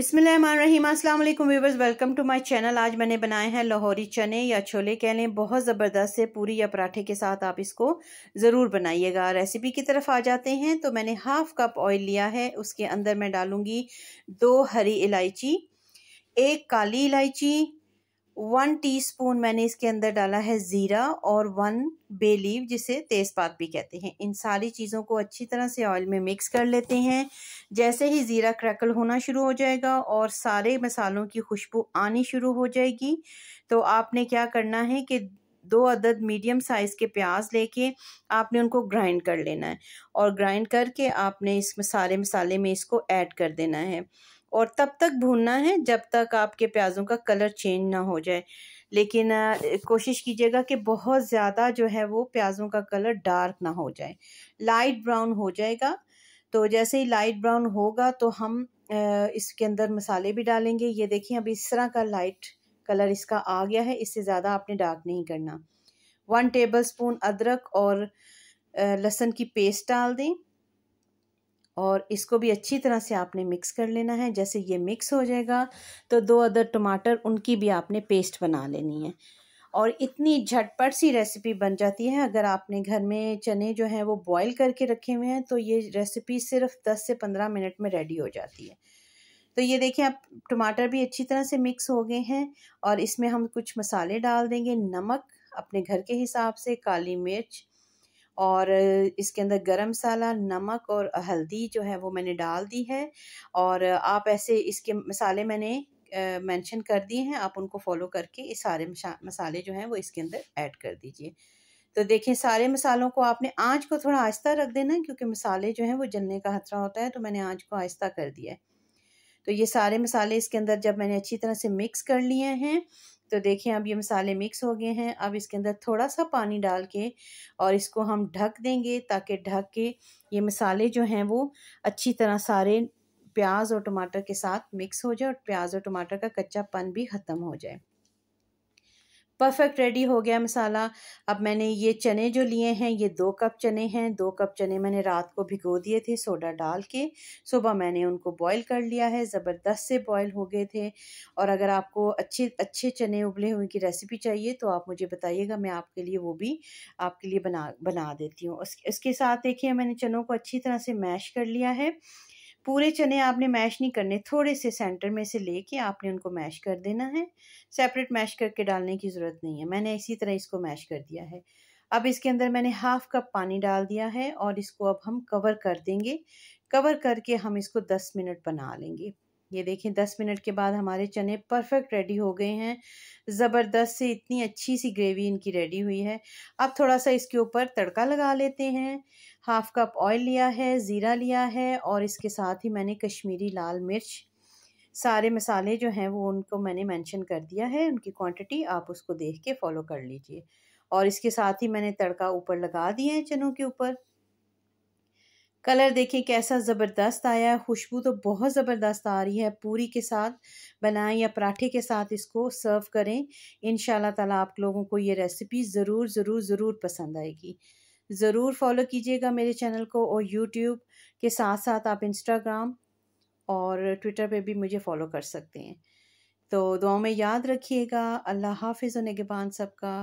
अस्सलाम वालेकुम viewers welcome to my channel आज मैंने बनाए हैं लाहौरी चने या छोले कह लें बहुत ज़बरदस्त से पूरी या पराठे के साथ आप इसको ज़रूर बनाइएगा रेसिपी की तरफ आ जाते हैं तो मैंने हाफ़ कप ऑयल लिया है उसके अंदर मैं डालूँगी दो हरी इलायची एक काली इलायची वन टीस्पून मैंने इसके अंदर डाला है ज़ीरा और वन बे लीव जिसे तेज़पात भी कहते हैं इन सारी चीज़ों को अच्छी तरह से ऑयल में मिक्स कर लेते हैं जैसे ही ज़ीरा क्रैकल होना शुरू हो जाएगा और सारे मसालों की खुशबू आनी शुरू हो जाएगी तो आपने क्या करना है कि दो अदद मीडियम साइज़ के प्याज लेके आपने उनको ग्राइंड कर लेना है और ग्राइंड करके आपने इस सारे मसाले में इसको ऐड कर देना है और तब तक भूनना है जब तक आपके प्याज़ों का कलर चेंज ना हो जाए लेकिन कोशिश कीजिएगा कि बहुत ज़्यादा जो है वो प्याज़ों का कलर डार्क ना हो जाए लाइट ब्राउन हो जाएगा तो जैसे ही लाइट ब्राउन होगा तो हम इसके अंदर मसाले भी डालेंगे ये देखिए अब इस तरह का लाइट कलर इसका आ गया है इससे ज़्यादा आपने डार्क नहीं करना वन टेबल स्पून अदरक और लहसन की पेस्ट डाल दें और इसको भी अच्छी तरह से आपने मिक्स कर लेना है जैसे ये मिक्स हो जाएगा तो दो अदर टमाटर उनकी भी आपने पेस्ट बना लेनी है और इतनी झटपट सी रेसिपी बन जाती है अगर आपने घर में चने जो हैं वो बॉईल करके रखे हुए हैं तो ये रेसिपी सिर्फ 10 से 15 मिनट में रेडी हो जाती है तो ये देखें आप टमाटर भी अच्छी तरह से मिक्स हो गए हैं और इसमें हम कुछ मसाले डाल देंगे नमक अपने घर के हिसाब से काली मिर्च और इसके अंदर गरम मसाला नमक और हल्दी जो है वो मैंने डाल दी है और आप ऐसे इसके मसाले मैंने मेंशन कर दिए हैं आप उनको फॉलो करके इस सारे मसाले जो हैं वो इसके अंदर ऐड कर दीजिए तो देखिए सारे मसालों को आपने आंच को थोड़ा आहिस्ता रख देना क्योंकि मसाले जो हैं वो जलने का खतरा होता है तो मैंने आँच को आहिस्ता कर दिया है तो ये सारे मसाले इसके अंदर जब मैंने अच्छी तरह से मिक्स कर लिए हैं तो देखें अब ये मसाले मिक्स हो गए हैं अब इसके अंदर थोड़ा सा पानी डाल के और इसको हम ढक देंगे ताकि ढक के ये मसाले जो हैं वो अच्छी तरह सारे प्याज और टमाटर के साथ मिक्स हो जाए और प्याज और टमाटर का कच्चापन भी ख़त्म हो जाए परफेक्ट रेडी हो गया मसाला अब मैंने ये चने जो लिए हैं ये दो कप चने हैं दो कप चने मैंने रात को भिगो दिए थे सोडा डाल के सुबह मैंने उनको बॉईल कर लिया है ज़बरदस्त से बॉईल हो गए थे और अगर आपको अच्छे अच्छे चने उबले हुए की रेसिपी चाहिए तो आप मुझे बताइएगा मैं आपके लिए वो भी आपके लिए बना बना देती हूँ उसके साथ देखिए मैंने चनों को अच्छी तरह से मैश कर लिया है पूरे चने आपने मैश नहीं करने थोड़े से सेंटर में से लेके आपने उनको मैश कर देना है सेपरेट मैश करके डालने की ज़रूरत नहीं है मैंने इसी तरह इसको मैश कर दिया है अब इसके अंदर मैंने हाफ कप पानी डाल दिया है और इसको अब हम कवर कर देंगे कवर करके हम इसको 10 मिनट बना लेंगे ये देखें दस मिनट के बाद हमारे चने परफेक्ट रेडी हो गए हैं ज़बरदस्त से इतनी अच्छी सी ग्रेवी इनकी रेडी हुई है अब थोड़ा सा इसके ऊपर तड़का लगा लेते हैं हाफ़ कप ऑयल लिया है ज़ीरा लिया है और इसके साथ ही मैंने कश्मीरी लाल मिर्च सारे मसाले जो हैं वो उनको मैंने मेंशन कर दिया है उनकी क्वांटिटी आप उसको देख के फॉलो कर लीजिए और इसके साथ ही मैंने तड़का ऊपर लगा दिया है चनों के ऊपर कलर देखें कैसा ज़बरदस्त आया है खुशबू तो बहुत ज़बरदस्त आ रही है पूरी के साथ बनाएं या पराठे के साथ इसको सर्व करें इन ताला आप लोगों को ये रेसिपी ज़रूर ज़रूर ज़रूर पसंद आएगी ज़रूर फॉलो कीजिएगा मेरे चैनल को और यूट्यूब के साथ साथ आप इंस्टाग्राम और ट्विटर पे भी मुझे फॉलो कर सकते हैं तो दुआ में याद रखिएगा अल्लाह हाफिज़ और नगेबान सबका